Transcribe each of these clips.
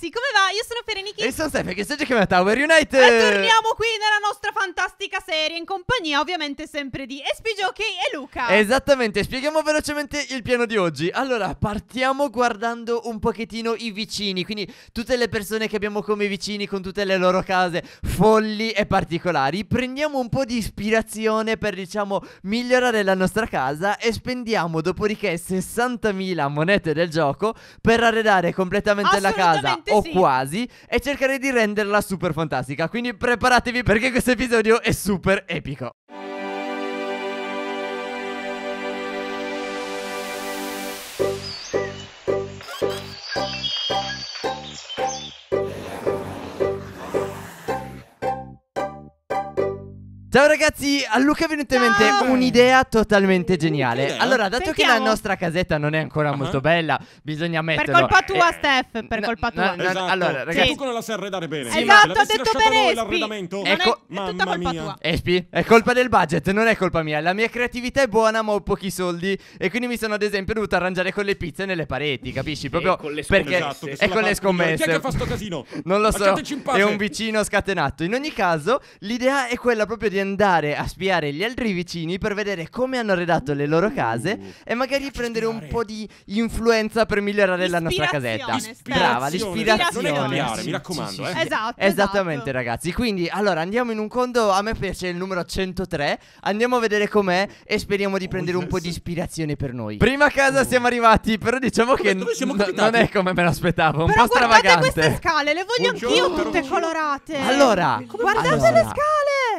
ragazzi, come va? Io sono Fereniki E sono Stefano, che stai chiamando Tower United. E torniamo qui nella nostra fantastica serie in compagnia, ovviamente sempre di Espigiochi e Luca. Esattamente, spieghiamo velocemente il piano di oggi. Allora, partiamo guardando un pochettino i vicini, quindi tutte le persone che abbiamo come vicini con tutte le loro case folli e particolari. Prendiamo un po' di ispirazione per, diciamo, migliorare la nostra casa e spendiamo dopodiché 60.000 monete del gioco per arredare completamente la casa Assolutamente o quasi e cercare di renderla super fantastica. Quindi preparatevi perché questo episodio è super epico. Ciao ragazzi, a Luca è venuta in mente un'idea totalmente geniale. Allora, dato Sentiamo. che la nostra casetta non è ancora uh ah. -huh. molto bella, bisogna metterlo. Per colpa tua, eh, Steph, per colpa tua. Esatto. Allora, ragazzi, sì. tu non la sai arredare bene. Sì, esatto, ha detto bene l'arredamento. È, co- è tutta colpa mia. tua. Espi, è colpa del budget, non è colpa mia. La mia creatività è buona, ma ho pochi soldi e quindi mi sono ad esempio dovuto arrangiare con le pizze nelle pareti, capisci? Proprio con le perché esatto, e con le scommesse. Chi è che fa sto casino? non lo so. È un vicino scatenato. In ogni caso, l'idea è quella proprio di di andare a spiare gli altri vicini per vedere come hanno redatto le loro case uh. e magari prendere un po' di influenza per migliorare la nostra casetta. Brava, l'ispirazione. Non odiare, mi raccomando, eh. Esatto. Esattamente, esatto. ragazzi. Quindi, allora andiamo in un conto. A me piace il numero 103. Andiamo a vedere com'è e speriamo di oh, prendere un po' di ispirazione per noi. Prima casa oh. siamo arrivati, però diciamo che n- non è come me l'aspettavo. Un però po' stravagante. Guardate queste scale, le voglio Buongiorno, anch'io tutte colorate. Allora, guardate allora. le scale.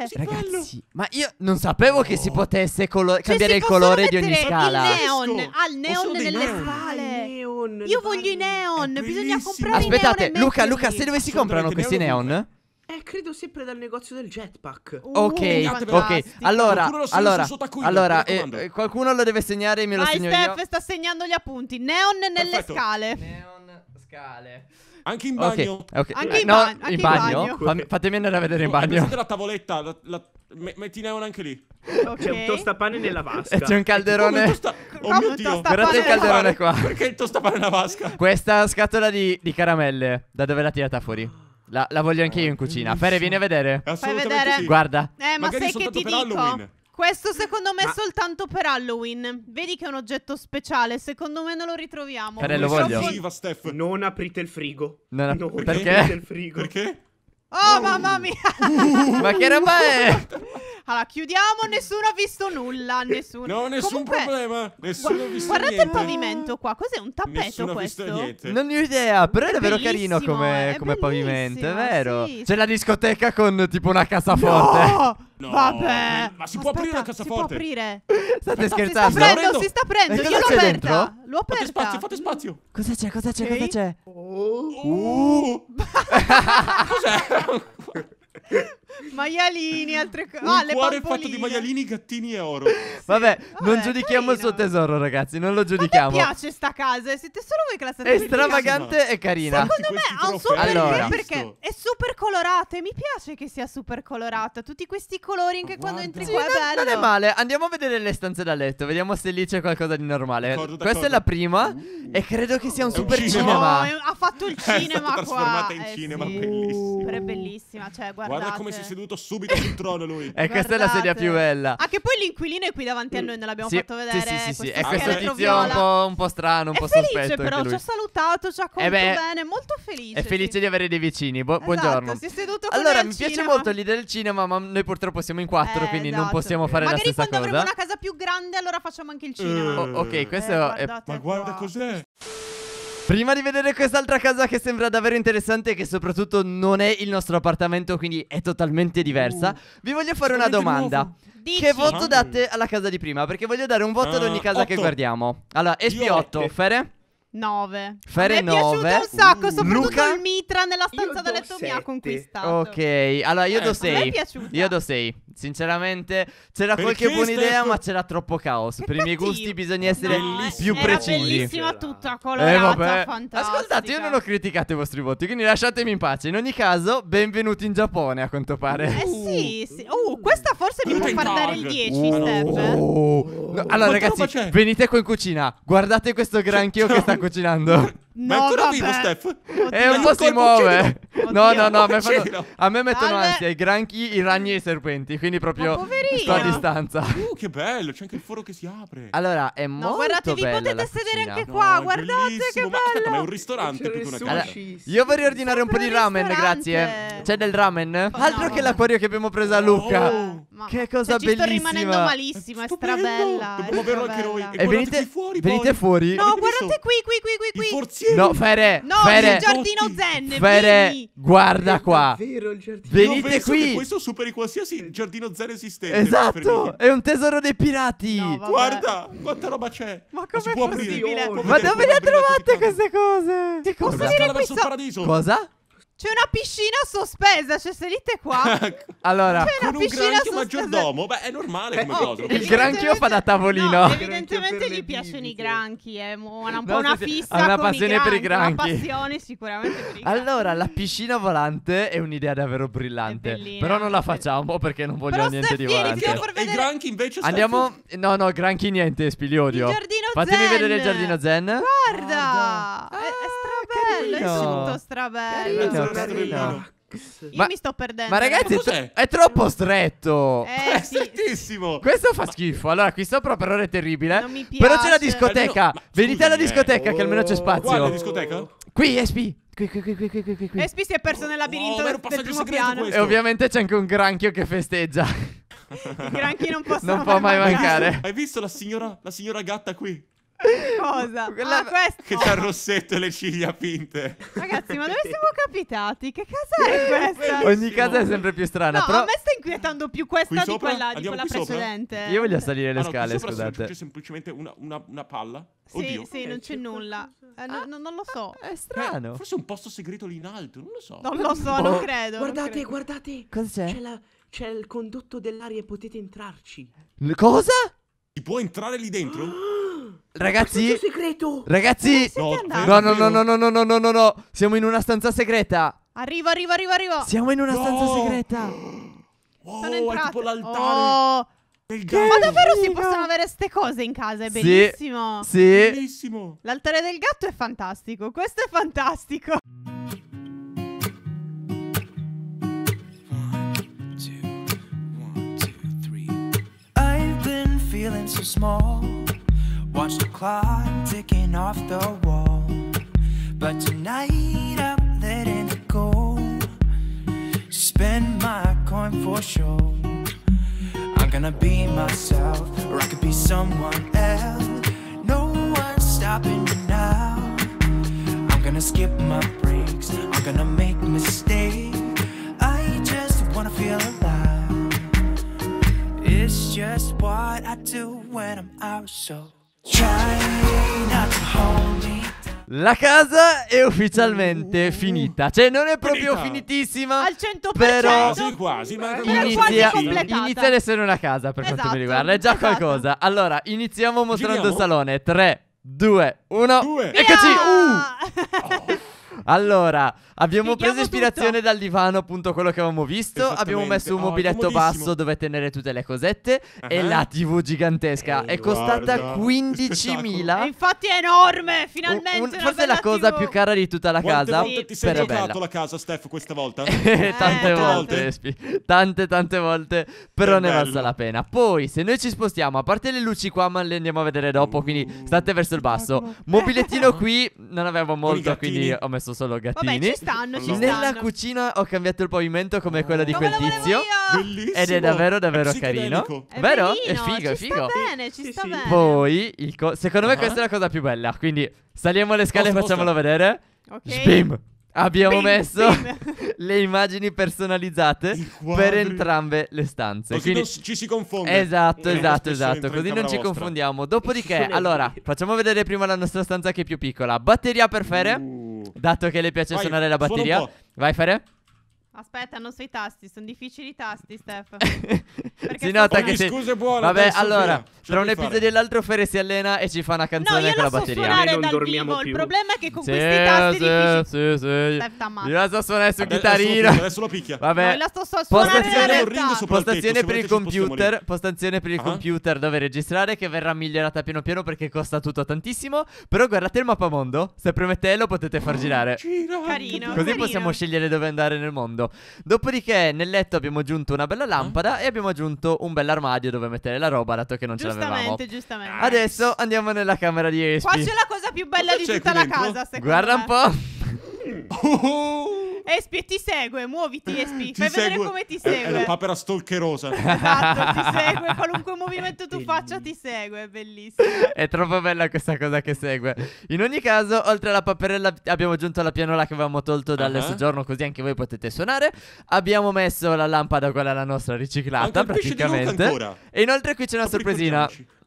Cos'è? Eh, ragazzi, ma io non sapevo che si potesse colo- cioè, cambiare il colore di ogni scala. Il neon, ha il neon nelle scale. Neon, io voglio i neon, bisogna comprare Aspettate, i neon. Aspettate, Luca, Luca, se dove si comprano questi neon? Eh, credo sempre dal negozio del jetpack. Uh, ok, Allora, allora, tacuino, allora eh, eh, qualcuno lo deve segnare e me lo Vai, segno Steph, io. sta segnando gli appunti. Neon nelle Perfetto. scale. Neon scale. Anche in bagno. Okay, eh, okay. Anche, in, ba- no, anche in bagno. bagno. fatemi andare a vedere in bagno. Mettete la tavoletta, la, la, me- metti una anche lì. Okay. C'è un tostapane nella vasca. E c'è un calderone. Un tosta- oh mio dio, guardate il calderone qua. Perché il tostapane nella vasca? Questa scatola di, di caramelle, da dove l'ha tirata fuori? La, la, voglio anche io in cucina. Fere, vieni a vedere. Fai vedere. Sì. Guarda. Eh, ma Magari sai che ti dico? Halloween. Questo secondo me è soltanto per Halloween. Vedi che è un oggetto speciale, secondo me non lo ritroviamo. Però voglio. Viva, Non aprite il frigo. Non ap- no, Aprite il frigo. Perché? Oh, oh, mamma mia! Ma che roba è? Allora, chiudiamo, nessuno ha visto nulla, nessuno. No, nessun Comunque, problema, nessuno ha visto guardate niente. Guardate il pavimento qua, cos'è un tappeto nessuno questo? Nessuno ha visto niente. Non ne ho idea, però è, è davvero carino come, è come pavimento, è vero. Sì. C'è la discoteca con tipo una cassaforte. No! No, Vabbè. Ma si Aspetta, può aprire la cassaforte? Si può aprire. State Aspetta, scherzando? Si sta prendendo, si sta prendendo. Io l'ho aperta. Dentro? L'ho aperta. Fate spazio, fate spazio. Cosa c'è? Cosa c'è? Okay. Cosa c'è? Oh. Uh. Cos'è? maialini, altre cose. Un ah, cuore fatto di maialini, gattini e oro. sì. Vabbè, non Vabbè, giudichiamo il suo tesoro, ragazzi. Non lo giudichiamo. Mi piace sta casa. Siete solo voi che la state È stravagante e carina. Secondo me ha un super allora. perché è super colorata. E mi piace che sia super colorata. Tutti questi colori, anche Guarda. quando entri sì, qua. È bello. non è male. Andiamo a vedere le stanze da letto. Vediamo se lì c'è qualcosa di normale. D'accordo, d'accordo. Questa è la prima. Uh. E credo che sia un super un cinema. No, è un, fatto il cinema qua. è trasformata in eh, cinema, sì. bellissima. È bellissima, cioè guardate. Guarda cioè. come si è seduto subito sul trono lui. e eh, questa è la sedia più bella. Ah, che poi l'inquilino è qui davanti a mm. noi, non l'abbiamo sì. fatto vedere. Sì, sì, sì, sì. è questo tizio un po', un po', strano, un è po' felice, sospetto. felice però, ci ha salutato, ci ha accolto eh beh, bene, molto felice. È felice sì. di avere dei vicini, Bu- esatto, buongiorno. si è seduto con Allora, mi piace molto l'idea del cinema, ma noi purtroppo siamo in quattro, quindi non esatto. possiamo fare la stessa cosa. Magari quando avremo una casa più grande allora facciamo anche il cinema. Eh. Oh, ok, questo eh, è... Ma guarda cos'è. Prima di vedere quest'altra casa che sembra davvero interessante e che soprattutto non è il nostro appartamento, quindi è totalmente diversa, uh, vi voglio fare una domanda. Dici. Che voto date alla casa di prima? Perché voglio dare un voto uh, ad ogni ah, casa 8. che guardiamo. Allora, SP8, Fere? 9 Fere 9 Mi è piaciuto un sacco uh, Soprattutto Luca? il mitra nella stanza da letto 7. mi ha conquistato Ok Allora io eh, do 6 Mi è piaciuto. Io do 6 Sinceramente, c'era Perché qualche buona idea, stato... ma c'era troppo caos. Che per cattivo. i miei gusti, bisogna essere no, più era precisi. bellissima tutta eh, colorata. Eh, vabbè. Fantastica. Ascoltate, io non ho criticato i vostri voti, quindi lasciatemi in pace. In ogni caso, benvenuti in Giappone, a quanto pare. Eh sì, uh. sì. Uh, questa forse mi può far dare il 10, uh. eh. oh, Steph. No, allora, Quanta ragazzi, venite qua in cucina. Guardate questo cioè, granchio che sta cucinando. No, ma è ancora vivo, Steph? Oddio. E eh, un po' si muove. Oddio. No, no, no. Me A me mettono Alle... ansia i granchi, i ragni e i serpenti. Quindi proprio sto a distanza. Uh, che bello. C'è anche il foro che si apre. Allora, è molto no, guardate, vi potete sedere anche qua. No, guardate che bello. Ma, aspetta, ma è un ristorante più che una Allora, io vorrei ordinare un po' di ramen, grazie. C'è del ramen? Oh, Altro no, che l'acquario che abbiamo preso a Luca. Oh. Ma che cosa cioè, bellissima. Ci sto rimanendo malissimo, è strabella. Dobbiamo eh. averlo anche noi. E, venite fuori. Venite poi. fuori. No, guardate qui, qui, qui, qui, qui. Forzieri. No, Fere. No, Fere. il giardino zen. Fere, vieni. guarda qua. Vero, il giardino. Venite qui. questo superi qualsiasi giardino zen esistente. Esatto. È un tesoro dei pirati. No, guarda, quanta roba c'è. Ma come è possibile? Ma dove le ha trovate queste cose? Che cosa Cosa? C'è una piscina sospesa, cioè se qua. allora, c'è una con un granchio maggiordomo, beh, è normale come oh, cosa. Il granchio fa da tavolino. No, evidentemente gli piacciono i granchi, è eh, una, un no, po' una sì, fissa ha una passione granchi, per i granchi. Una passione sicuramente per i granchi. Allora, la piscina volante è un'idea davvero brillante, però non la facciamo perché non vogliamo però niente Steffini, di volante. Devo I granchi invece Andiamo No, no, granchi niente, spiliodio. Il giardino Fatemi zen. vedere il giardino zen. Guarda! Ah, carino. È tutto strabello. Carino, carino. carino. Io ma, mi sto perdendo. Ma ragazzi, ma è, è troppo stretto. Eh, è sì, strettissimo. Questo fa schifo. Allora, qui sopra però è terribile. Non mi piace. Però c'è la discoteca. Almeno, eh, Venite alla eh. discoteca, eh. che almeno c'è oh. spazio. Guarda la discoteca? Qui, SP. Qui, qui, qui, qui, qui, qui, SP si è perso nel labirinto oh, del, del primo piano. E ovviamente c'è anche un granchio che festeggia. I granchi non possono Non può mai mancare. Hai visto la signora, la signora gatta qui? Cosa? Quella... Ah, questo... Che c'ha il rossetto e le ciglia pinte. Ragazzi, ma dove siamo capitati? Che casa è questa? Ogni casa è sempre più strana. No, però... a me sta inquietando più questa di quella, di quella precedente. Sopra? Io voglio salire le ah, scale, no, scusate. C'è semplicemente una, una, una palla. Sì, Oddio. sì, eh, non c'è nulla. Eh, no, ah. non lo so. Eh, è strano. Eh, forse un posto segreto lì in alto, non lo so. Non lo so, oh. non boh. credo. Guardate, non credo. guardate. Cos'è? C'è, la... c'è il condotto dell'aria e potete entrarci. cosa? Si può entrare lì dentro? Ragazzi, ragazzi, no, no, no, no, no, no, no, no, no, no, siamo in una stanza segreta. Arrivo, arrivo, arrivo, arrivo. Siamo in una stanza segreta. Oh, Sono entrato. È tipo l'altare. Oh. Ma davvero si possono avere queste cose in casa? È bellissimo. Sì. sì. Bellissimo. L'altare del gatto è fantastico. Questo è fantastico. One, two, one, two, three. I've been feeling so small. Watch the clock ticking off the wall. But tonight I'm letting it go. Spend my coin for sure. I'm gonna be myself, or I could be someone else. No one's stopping me now. I'm gonna skip my breaks, I'm gonna make mistakes. I just wanna feel alive. It's just what I do when I'm out, so. La casa è ufficialmente uh, finita. Cioè, non è proprio finita. finitissima. Al 100%. Però quasi, quasi, ma inizia, inizia ad essere una casa per esatto, quanto mi esatto, riguarda. È già esatto. qualcosa. Allora, iniziamo mostrando Giriamo. il salone. 3, 2, 1. Eccoci. Uh. Oh. Allora, abbiamo Spieghiamo preso ispirazione tutto. dal divano, appunto quello che avevamo visto. Abbiamo messo un Oh, mobiletto comodissimo. basso dove tenere tutte le cosette. E la TV gigantesca Ehi, è costata 15.000. E infatti è enorme, finalmente. Un- un- una forse è la cosa TV. più cara di tutta la Quante casa. volte ti sei però giocato la casa, Steph, questa volta? Eh, tante Quante volte, volte? Tante, tante volte. Però Che ne bello. valsa la pena. Poi, se noi ci spostiamo, a parte le luci qua, ma le andiamo a vedere dopo. Quindi uh. state verso il basso. Mobilettino ah. qui, non avevo molto, quindi ho messo posto solo gattini. Vabbè, ci stanno, ci stanno. Nella cucina ho cambiato il pavimento come ah. quella di quel tizio. Bellissimo. Ed è davvero davvero è carino. È Vero? Bellino, è figo, è figo. Ci sta bene, ci sta sì, bene. Poi, co- secondo me uh-huh. questa è la cosa più bella, quindi saliamo le scale e facciamolo posso. vedere. Ok. Sbim. Abbiamo Bim, messo bim. le immagini personalizzate per entrambe le stanze. Così Quindi... non ci si confonde. Esatto, eh, esatto, esatto. Così non esatto, esatto. ci vostra. confondiamo. Dopodiché, allora, facciamo vedere prima la nostra stanza che è più piccola. Batteria per Fere. Uh. Dato che le piace Vai, suonare la batteria. Vai, Fere. Aspetta, non so i tasti, sono difficili i tasti, Steph. si nota che sei... scuse buone. Vabbè, allora, tra un episodio e l'altro Fere si allena e ci fa una canzone no, con la, la so batteria. Suonare non dal dormiamo vivo. più. Il problema è che con sì, questi tasti sì, difficili... Sì, sì, Steph t'ammazza. Io la so suonare su adesso Adesso, adesso lo picchia. Vabbè. No, la sto so suonare Postazione, postazione per il computer, postazione per il ah? computer dove registrare che verrà migliorata piano piano perché costa tutto tantissimo, però guardate il mappamondo, se premete lo potete far ah, girare. Carino. Così possiamo scegliere dove andare nel mondo mondo. Dopodiché nel letto abbiamo aggiunto una bella mm. lampada e abbiamo aggiunto un bell'armadio dove mettere la roba dato che non ce l'avevamo. Giustamente, giustamente. Adesso andiamo nella camera di Espi. Qua c'è la cosa più bella Cosa di tutta la dentro? casa, secondo Guarda me. un po'. Espi, ti segue, muoviti Espi, ti fai segue. vedere come ti eh, eh, segue. È la papera stalkerosa. Esatto, ti segue, qualunque movimento tu faccia ti segue, è bellissimo. È troppo bella questa cosa che segue. In ogni caso, oltre alla paperella abbiamo aggiunto la pianola che avevamo tolto dal uh-huh. soggiorno, così anche voi potete suonare. Abbiamo messo la lampada, quella la nostra riciclata, anche praticamente. E inoltre qui c'è una Apri sorpresina. Portiamoci.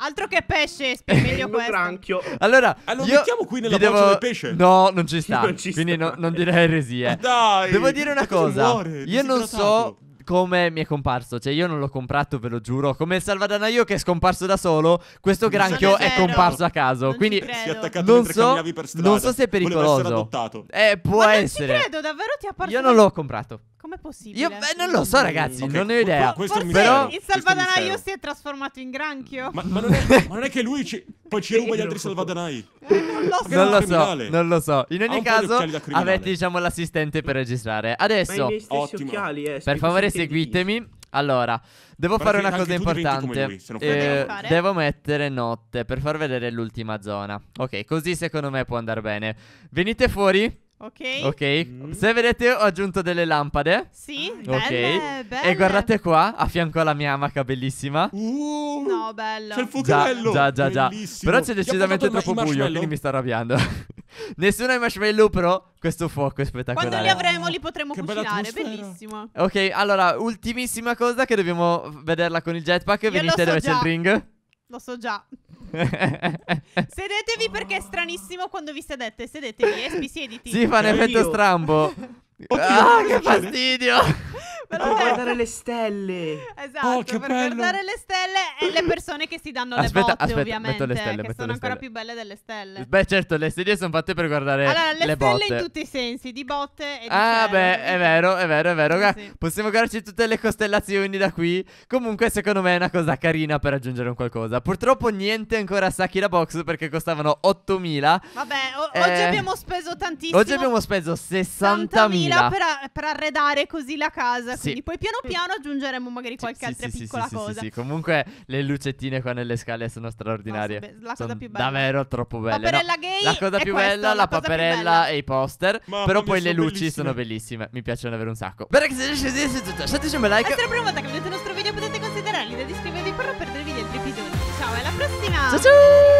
Altro che pesce, è meglio questo. Granchio. Allora, allora ah, io mettiamo qui nella devo... del pesce. No, non ci sta. non ci quindi sta. No, non direi eresie. Dai. Devo dire una cosa. Muore, io non so come mi è comparso. Cioè, io non l'ho comprato, ve lo giuro. Come il salvadanaio che è scomparso da solo, questo granchio è, vero. comparso a caso. Non Quindi, si è attaccato non so, non so se è pericoloso. Eh, può Ma essere. Non ci credo, davvero ti ha appartiene. Io non l'ho comprato. Com'è possibile? Io beh, non lo so, mm, ragazzi, okay, non ne ho idea. Questo però il salvadanaio si è trasformato in granchio. Ma, ma, non, è, ma non, è, che lui ci, poi ci ruba gli altri salvadanai. Eh, non lo so. Non lo so, non lo so. In ogni caso, avete diciamo l'assistente per registrare. Adesso, Ottimo. Occhiali, eh, per favore, seguitemi. Allora, devo Però fare una cosa importante. Lui, eh, devo mettere notte per far vedere l'ultima zona. Ok, così secondo me può andare bene. Venite fuori. Ok. okay. Mm. Se vedete ho aggiunto delle lampade. Sì. Ok. Belle, belle. E guardate qua, a fianco alla mia amaca bellissima. Uh bello. C'è il fuocherello. Già, già, già, Bellissimo. Però c'è decisamente troppo buio, quindi mi sta arrabbiando. Nessuno ai marshmallow, però questo fuoco è spettacolare. Quando li avremo li potremo che cucinare, bellissimo. Ok, allora, ultimissima cosa che dobbiamo vederla con il jetpack. Io Venite so dove c'è il ring. Lo so già. Sedetevi perché è stranissimo quando vi sedete. Sedetevi, Espi, siediti. Sì, fa un effetto strambo. Oddio, ah, che fastidio! per guardare le stelle. Esatto, oh, per bello. guardare le stelle e le persone che si danno aspetta, le botte, aspetta, ovviamente, metto le stelle, che sono ancora stelle. più belle delle stelle. Beh, certo, le stelle sono fatte per guardare le, botte. Allora, le stelle in tutti i sensi, di botte e di Ah, stelle. beh, è vero, è vero, è vero. Sì. Possiamo guardarci tutte le costellazioni da qui. Comunque, secondo me è una cosa carina per aggiungere un qualcosa. Purtroppo niente ancora sacchi da box perché costavano 8000. Vabbè, o- eh, oggi abbiamo speso tantissimo. Oggi abbiamo speso 60.000 per, a- per arredare così la casa, sì. Quindi poi piano piano aggiungeremo magari qualche sì, altra sì, piccola cosa. Sì, sì, comunque le lucettine qua nelle scale sono straordinarie. No, la cosa sono più bella. Davvero troppo belle. Paperella no, gay. La cosa più questa, bella, la, la paperella bella. e i poster. Ma però poi le luci bellissime. sono bellissime. Mi piacciono davvero un sacco. Bene, che se a dire scesi, siete lasciateci un bel like. Se è la prima volta che vedete il nostro video potete considerare l'idea di iscrivervi per non perdere gli altri episodi. Ciao, alla prossima. Ciao ciao.